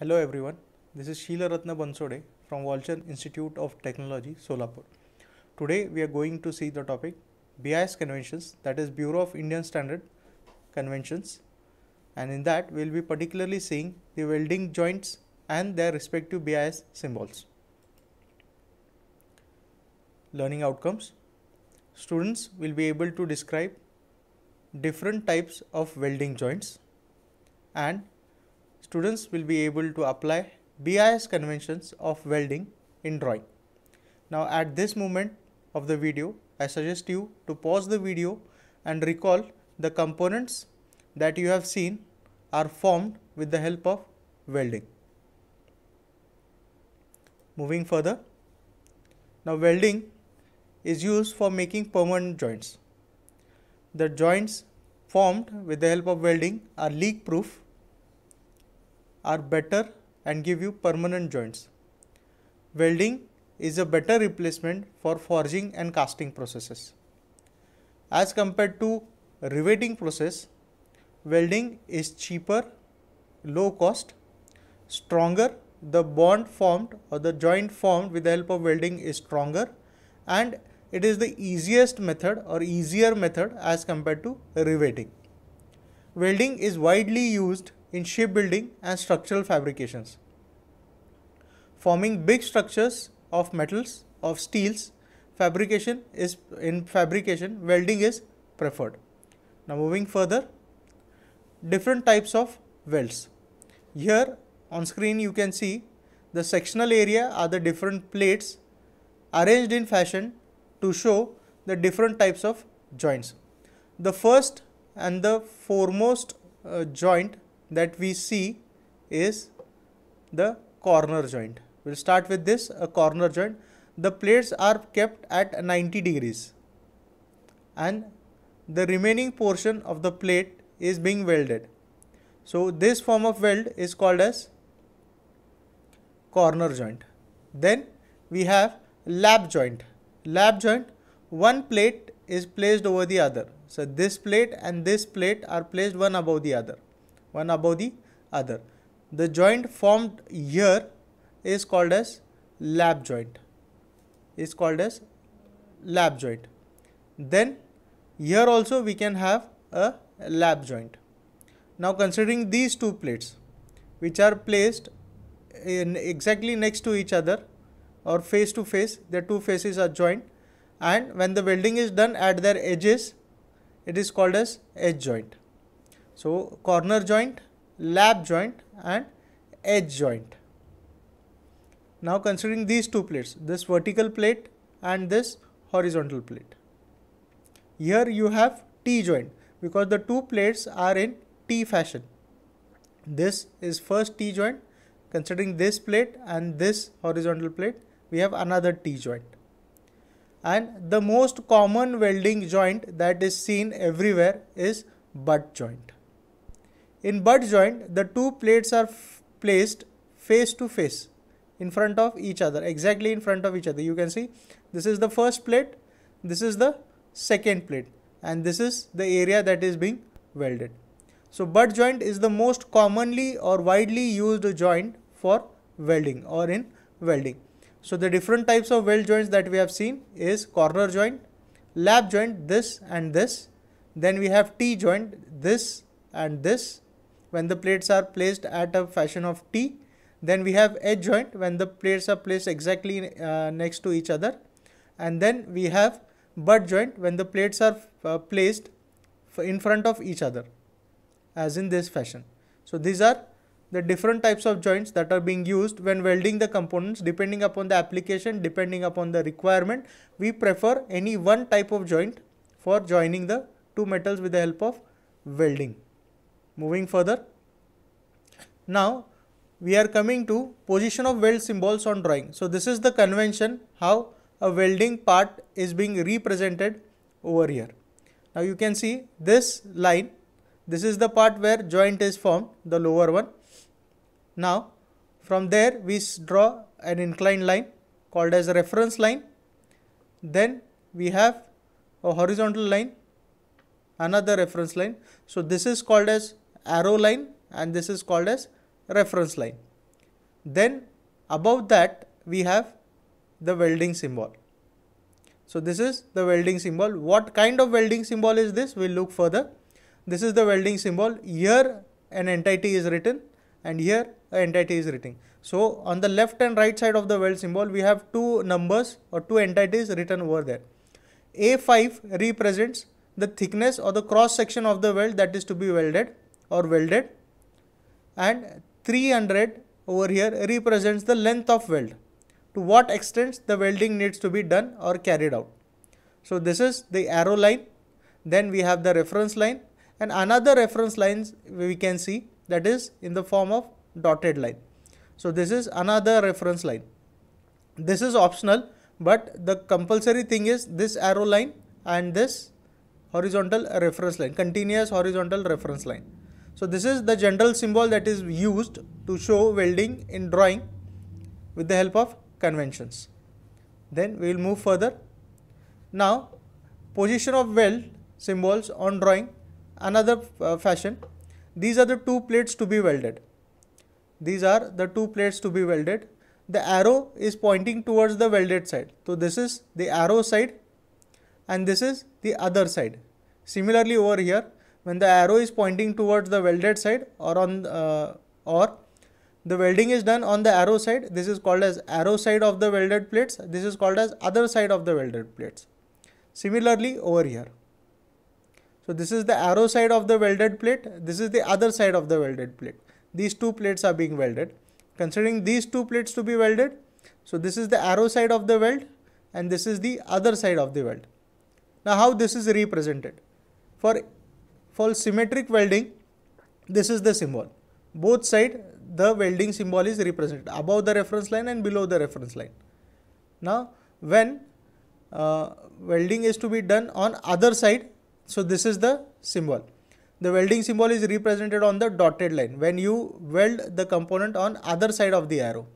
Hello everyone, this is Sheila Ratna Bansode from Walchand Institute of Technology, Solapur. Today we are going to see the topic BIS conventions that is Bureau of Indian Standard conventions and in that we will be particularly seeing the welding joints and their respective BIS symbols. Learning outcomes. Students will be able to describe different types of welding joints and students will be able to apply BIS conventions of welding in drawing. Now at this moment of the video, I suggest you to pause the video and recall the components that you have seen are formed with the help of welding. Moving further, now welding is used for making permanent joints. The joints formed with the help of welding are leak proof are better and give you permanent joints. Welding is a better replacement for forging and casting processes. As compared to riveting process, welding is cheaper, low cost, stronger, the bond formed or the joint formed with the help of welding is stronger and it is the easiest method or easier method as compared to riveting. Welding is widely used in shipbuilding and structural fabrications, forming big structures of metals, of steels, fabrication is in fabrication, welding is preferred. Now moving further, different types of welds. Here on screen you can see the sectional area are the different plates arranged in fashion to show the different types of joints. The first and the foremost uh, joint that we see is the corner joint. We'll start with this a corner joint. The plates are kept at 90 degrees and the remaining portion of the plate is being welded. So this form of weld is called as corner joint. Then we have lap joint. Lap joint, one plate is placed over the other. So this plate and this plate are placed one above the other one above the other. The joint formed here is called as lap joint, is called as lap joint. Then here also we can have a lap joint. Now considering these two plates which are placed in exactly next to each other or face to face, the two faces are joined and when the welding is done at their edges, it is called as edge joint. So, corner joint, lap joint and edge joint. Now considering these two plates, this vertical plate and this horizontal plate. Here you have T joint because the two plates are in T fashion. This is first T joint. Considering this plate and this horizontal plate, we have another T joint. And the most common welding joint that is seen everywhere is butt joint. In butt joint, the two plates are placed face to face in front of each other, exactly in front of each other. You can see this is the first plate, this is the second plate and this is the area that is being welded. So butt joint is the most commonly or widely used joint for welding or in welding. So the different types of weld joints that we have seen is corner joint, lap joint, this and this. Then we have T joint, this and this when the plates are placed at a fashion of T. Then we have edge joint when the plates are placed exactly uh, next to each other. And then we have butt joint when the plates are uh, placed in front of each other as in this fashion. So these are the different types of joints that are being used when welding the components depending upon the application, depending upon the requirement. We prefer any one type of joint for joining the two metals with the help of welding. Moving further, now we are coming to position of weld symbols on drawing. So, this is the convention how a welding part is being represented over here. Now, you can see this line, this is the part where joint is formed, the lower one. Now, from there we draw an inclined line called as a reference line. Then we have a horizontal line, another reference line. So, this is called as arrow line and this is called as reference line. Then above that we have the welding symbol. So this is the welding symbol. What kind of welding symbol is this? We'll look further. This is the welding symbol. Here an entity is written and here an entity is written. So on the left and right side of the weld symbol we have two numbers or two entities written over there. A5 represents the thickness or the cross section of the weld that is to be welded or welded and 300 over here represents the length of weld to what extent the welding needs to be done or carried out. So this is the arrow line then we have the reference line and another reference lines we can see that is in the form of dotted line. So this is another reference line. This is optional but the compulsory thing is this arrow line and this horizontal reference line continuous horizontal reference line. So this is the general symbol that is used to show welding in drawing with the help of conventions. Then we will move further. Now position of weld symbols on drawing another uh, fashion. These are the two plates to be welded. These are the two plates to be welded. The arrow is pointing towards the welded side. So this is the arrow side and this is the other side. Similarly over here when the arrow is pointing towards the welded side or on uh, or the welding is done on the arrow side this is called as arrow side of the welded plates this is called as other side of the welded plates similarly over here so this is the arrow side of the welded plate this is the other side of the welded plate these two plates are being welded considering these two plates to be welded so this is the arrow side of the weld and this is the other side of the weld now how this is represented for for symmetric welding, this is the symbol. Both side, the welding symbol is represented above the reference line and below the reference line. Now, when uh, welding is to be done on other side, so this is the symbol. The welding symbol is represented on the dotted line when you weld the component on other side of the arrow.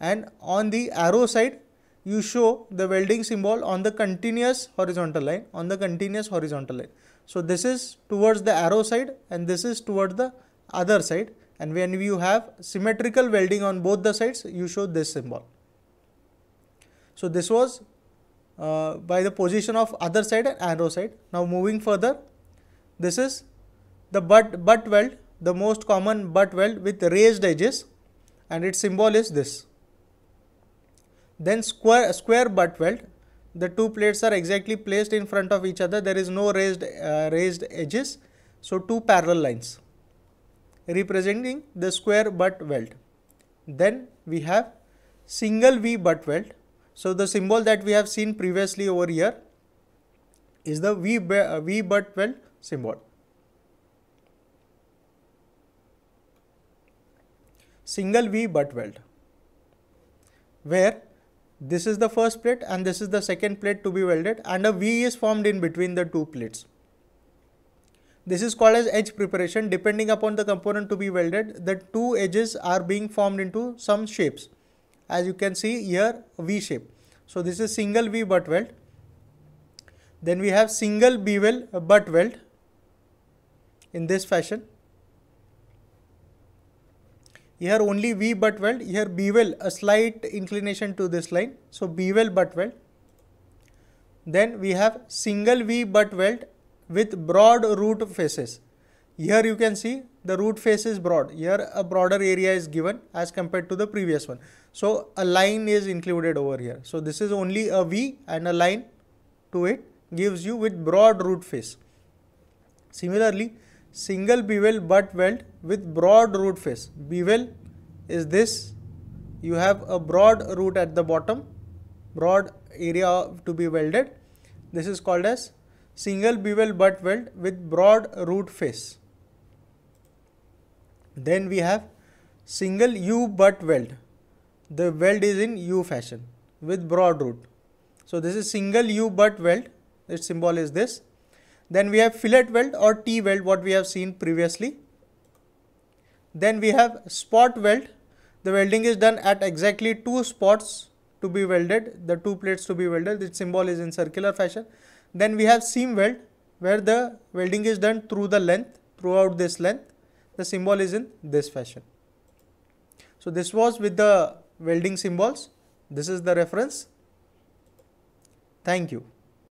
And on the arrow side, you show the welding symbol on the continuous horizontal line, on the continuous horizontal line. So this is towards the arrow side and this is towards the other side and when you have symmetrical welding on both the sides you show this symbol. So this was uh, by the position of other side and arrow side. Now moving further this is the butt, butt weld the most common butt weld with raised edges and its symbol is this. Then square, square butt weld the two plates are exactly placed in front of each other there is no raised uh, raised edges so two parallel lines representing the square butt weld then we have single v butt weld so the symbol that we have seen previously over here is the v uh, v butt weld symbol single v butt weld where this is the first plate and this is the second plate to be welded and a V is formed in between the two plates. This is called as edge preparation. Depending upon the component to be welded, the two edges are being formed into some shapes. As you can see here, V shape. So this is single V butt weld. Then we have single bevel butt weld in this fashion. Here only V butt weld, here B weld, a slight inclination to this line. So B weld butt weld. Then we have single V butt weld with broad root faces. Here you can see the root face is broad. Here a broader area is given as compared to the previous one. So a line is included over here. So this is only a V and a line to it gives you with broad root face. Similarly, single bevel butt weld with broad root face. Bevel is this, you have a broad root at the bottom, broad area to be welded. This is called as single bevel butt weld with broad root face. Then we have single U butt weld. The weld is in U fashion with broad root. So this is single U butt weld, its symbol is this then we have fillet weld or T weld what we have seen previously. Then we have spot weld. The welding is done at exactly two spots to be welded, the two plates to be welded. The symbol is in circular fashion. Then we have seam weld where the welding is done through the length, throughout this length. The symbol is in this fashion. So this was with the welding symbols. This is the reference. Thank you.